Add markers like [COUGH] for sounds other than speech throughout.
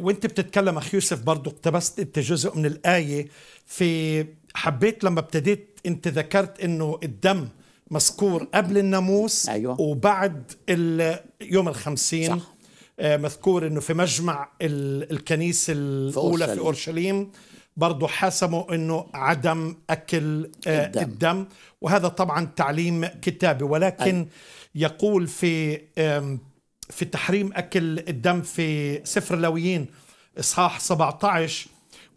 وانت بتتكلم اخ يوسف برضه اقتبست انت جزء من الايه في حبيت لما ابتديت انت ذكرت انه الدم مذكور قبل الناموس أيوة. وبعد يوم الخمسين صح. آه، مذكور انه في مجمع الكنيسه الاولى في اورشليم برضه حاسموا انه عدم اكل آه، الدم, الدم وهذا طبعا تعليم كتابي ولكن أي. يقول في في تحريم أكل الدم في سفر لويين إصحاح 17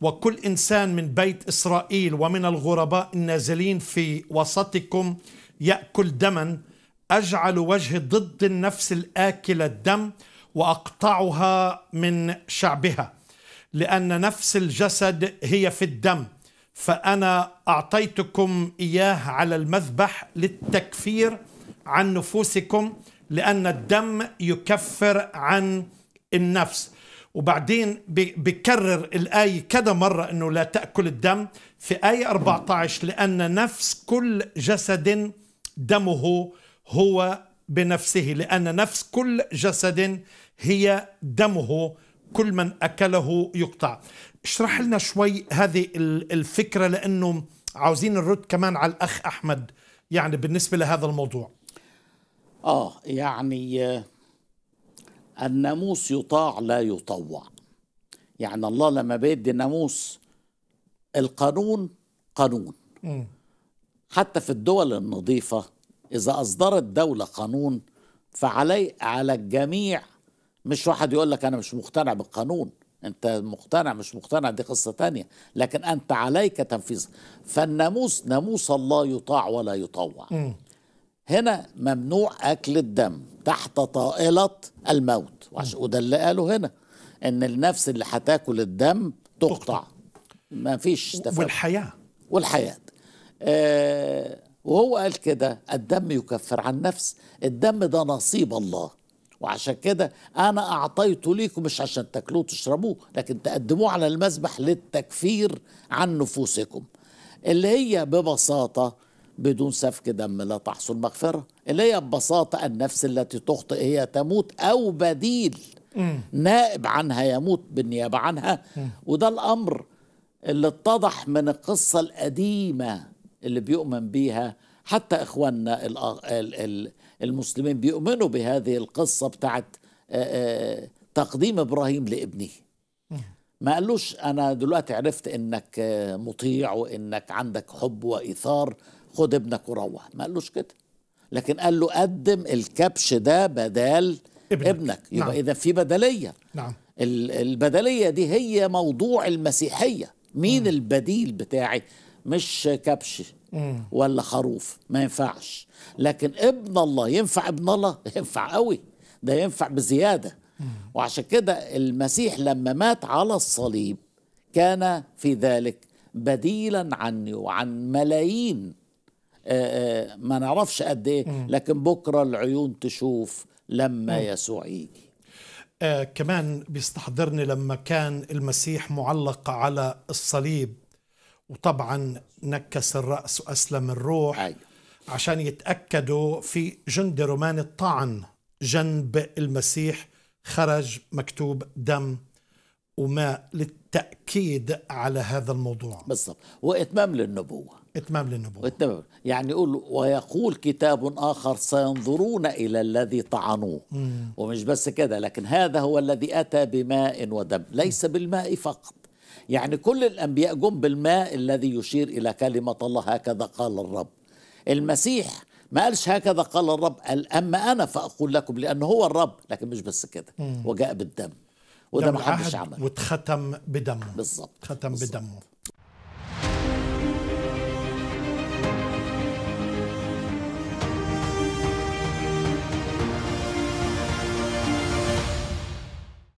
وكل إنسان من بيت إسرائيل ومن الغرباء النازلين في وسطكم يأكل دما أجعل وجهي ضد النفس الآكلة الدم وأقطعها من شعبها لأن نفس الجسد هي في الدم فأنا أعطيتكم إياه على المذبح للتكفير عن نفوسكم لأن الدم يكفر عن النفس وبعدين بكرر الآية كذا مرة أنه لا تأكل الدم في آية 14 لأن نفس كل جسد دمه هو بنفسه لأن نفس كل جسد هي دمه كل من أكله يقطع اشرح لنا شوي هذه الفكرة لأنه عاوزين نرد كمان على الأخ أحمد يعني بالنسبة لهذا الموضوع آه يعني آه، الناموس يطاع لا يطوع يعني الله لما بيدي ناموس القانون قانون م. حتى في الدول النظيفة إذا أصدرت دولة قانون فعلي على الجميع مش واحد يقول لك أنا مش مقتنع بالقانون أنت مقتنع مش مقتنع دي قصة تانية لكن أنت عليك تنفيذ فالناموس ناموس الله يطاع ولا يطوع م. هنا ممنوع أكل الدم تحت طائلة الموت وده اللي قاله هنا إن النفس اللي هتاكل الدم تقطع ما فيش والحياة والحياة آه وهو قال كده الدم يكفر عن نفس الدم ده نصيب الله وعشان كده انا اعطيته ليكم مش عشان تاكلوه وتشربوه لكن تقدموه على المذبح للتكفير عن نفوسكم اللي هي ببساطه بدون سفك دم لا تحصل مغفرة اللي هي ببساطة النفس التي تخطئ هي تموت أو بديل نائب عنها يموت بالنيابة عنها وده الأمر اللي اتضح من القصة القديمة اللي بيؤمن بيها حتى إخواننا المسلمين بيؤمنوا بهذه القصة بتاعت آه، آه، تقديم إبراهيم لابنه ما قالوش أنا دلوقتي عرفت إنك آه، مطيع وإنك عندك حب وإيثار خد ابنك وروح ما قالوش كده لكن قال له قدم الكبش ده بدال ابنك, ابنك. يبقى نعم. اذا في بدليه نعم البدليه دي هي موضوع المسيحيه مين م. البديل بتاعي مش كبش ولا خروف ما ينفعش لكن ابن الله ينفع ابن الله [LAUGHS] ينفع قوي ده ينفع بزياده وعشان كده المسيح لما مات على الصليب كان في ذلك بديلا عني وعن ملايين آه، آه، ما نعرفش قد ايه لكن بكره العيون تشوف لما يسوع يجي آه كمان بيستحضرني لما كان المسيح معلق على الصليب وطبعا نكس الرأس وأسلم الروح أيوة. عشان يتأكدوا في جندي روماني الطعن جنب المسيح خرج مكتوب دم وماء للتأكيد على هذا الموضوع بالضبط وإتمام للنبوة إتمام للنبوة إتمام يعني يقول ويقول كتاب آخر سينظرون إلى الذي طعنوه مم. ومش بس كده لكن هذا هو الذي أتى بماء ودم ليس بالماء فقط يعني كل الأنبياء جم بالماء الذي يشير إلى كلمة الله هكذا قال الرب المسيح ما قالش هكذا قال الرب قال أما أنا فأقول لكم لأنه هو الرب لكن مش بس كده وجاء بالدم وده ما حدش عمل واتختم بدمه بالظبط ختم بدمه